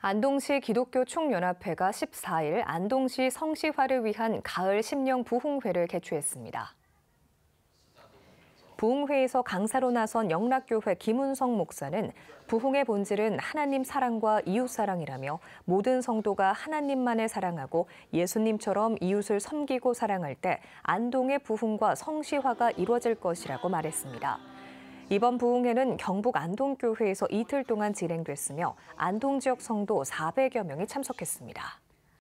안동시 기독교 총연합회가 14일 안동시 성시화를 위한 가을 심령 부흥회를 개최했습니다. 부흥회에서 강사로 나선 영락교회 김은성 목사는 부흥의 본질은 하나님 사랑과 이웃 사랑이라며 모든 성도가 하나님만을 사랑하고 예수님처럼 이웃을 섬기고 사랑할 때 안동의 부흥과 성시화가 이루어질 것이라고 말했습니다. 이번 부흥회는 경북 안동교회에서 이틀 동안 진행됐으며 안동 지역 성도 400여 명이 참석했습니다.